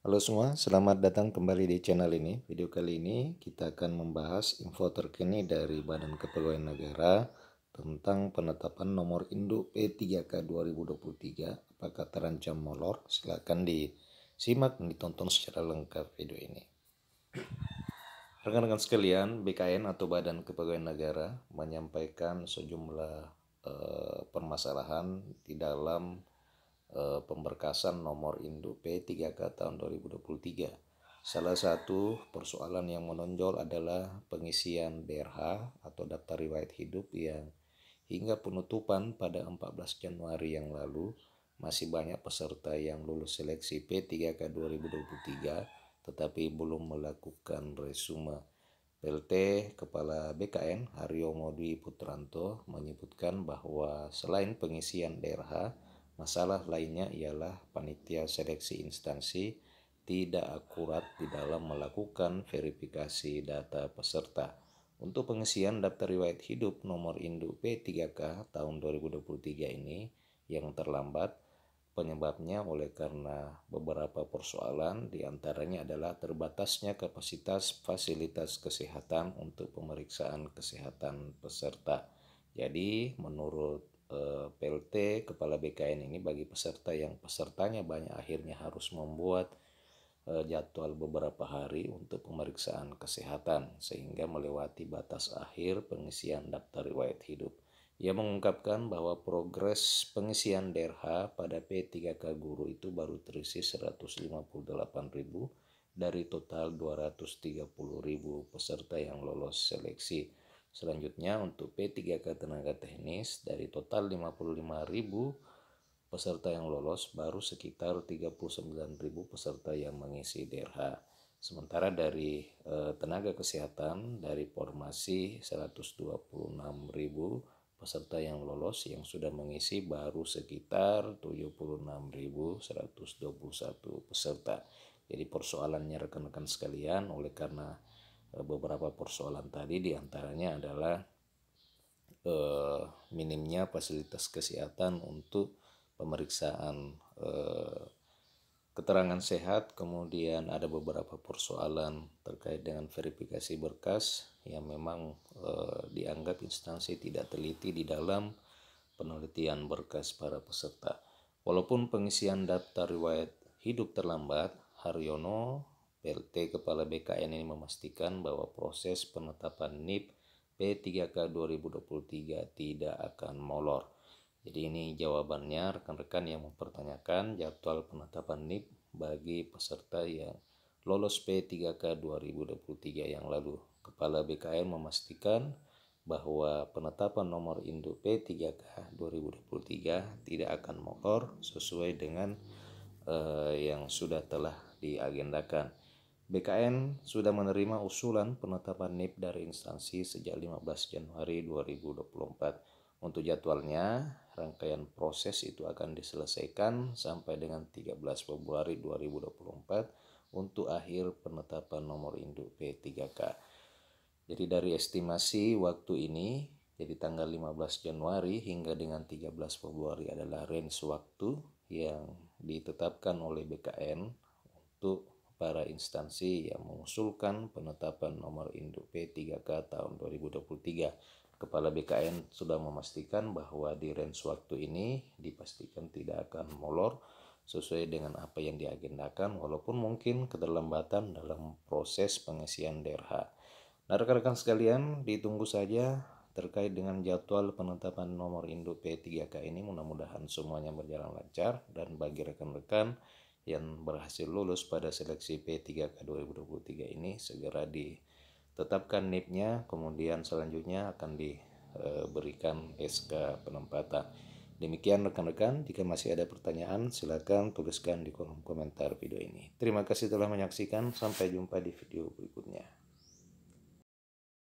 Halo semua, selamat datang kembali di channel ini. Video kali ini kita akan membahas info terkini dari Badan Kepegawaian Negara tentang penetapan nomor induk P3K 2023 apakah terancam molor. Silakan disimak dan ditonton secara lengkap video ini. Rekan-rekan sekalian, BKN atau Badan Kepegawaian Negara menyampaikan sejumlah eh, permasalahan di dalam e, pemberkasan nomor induk P3K tahun 2023. Salah satu persoalan yang menonjol adalah pengisian DRH atau daftar riwayat hidup yang hingga penutupan pada 14 Januari yang lalu masih banyak peserta yang lulus seleksi P3K 2023 tetapi belum melakukan resume. PLT Kepala BKN Haryo Modi Putranto menyebutkan bahwa selain pengisian DRH, Masalah lainnya ialah panitia seleksi instansi tidak akurat di dalam melakukan verifikasi data peserta. Untuk pengisian daftar riwayat hidup nomor induk P3K tahun 2023 ini yang terlambat penyebabnya oleh karena beberapa persoalan diantaranya adalah terbatasnya kapasitas fasilitas kesehatan untuk pemeriksaan kesehatan peserta. Jadi menurut Eh, PLT kepala BKN ini bagi peserta yang pesertanya banyak akhirnya harus membuat eh, jadwal beberapa hari untuk pemeriksaan kesehatan sehingga melewati batas akhir pengisian daftar riwayat hidup. Ia mengungkapkan bahwa progres pengisian DRH pada P3K guru itu baru terisi 158.000 dari total 230.000 peserta yang lolos seleksi. Selanjutnya untuk P3K tenaga teknis dari total 55.000 peserta yang lolos baru sekitar 39.000 peserta yang mengisi DRH. Sementara dari e, tenaga kesehatan dari formasi 126.000 peserta yang lolos yang sudah mengisi baru sekitar 76.121 peserta. Jadi persoalannya rekan-rekan sekalian oleh karena Eh, beberapa persoalan tadi diantaranya adalah eh, minimnya fasilitas kesehatan untuk pemeriksaan eh, keterangan sehat kemudian ada beberapa persoalan terkait dengan verifikasi berkas yang memang eh, dianggap instansi tidak teliti di dalam penelitian berkas para peserta walaupun pengisian daftar riwayat hidup terlambat Haryono PLT Kepala BKN ini memastikan bahwa proses penetapan NIP P3K 2023 tidak akan molor. Jadi ini jawabannya rekan-rekan yang mempertanyakan jadwal penetapan NIP bagi peserta yang lolos P3K 2023 yang lalu. Kepala BKN memastikan bahwa penetapan nomor induk P3K 2023 tidak akan molor sesuai dengan eh, yang sudah telah diagendakan. BKN sudah menerima usulan penetapan NIP dari instansi sejak 15 Januari 2024. Untuk jadwalnya, rangkaian proses itu akan diselesaikan sampai dengan 13 Februari 2024 untuk akhir penetapan nomor induk P3K. Jadi dari estimasi waktu ini, jadi tanggal 15 Januari hingga dengan 13 Februari adalah range waktu yang ditetapkan oleh BKN untuk para instansi yang mengusulkan penetapan nomor induk P3K tahun 2023. Kepala BKN sudah memastikan bahwa di range waktu ini dipastikan tidak akan molor sesuai dengan apa yang diagendakan walaupun mungkin keterlambatan dalam proses pengisian DRH. Nah rekan-rekan sekalian ditunggu saja terkait dengan jadwal penetapan nomor induk P3K ini mudah-mudahan semuanya berjalan lancar dan bagi rekan-rekan yang berhasil lulus pada seleksi P3K 2023 ini segera ditetapkan NIP-nya, kemudian selanjutnya akan diberikan eh, SK penempatan. Demikian rekan-rekan, jika masih ada pertanyaan silakan tuliskan di kolom komentar video ini. Terima kasih telah menyaksikan, sampai jumpa di video berikutnya.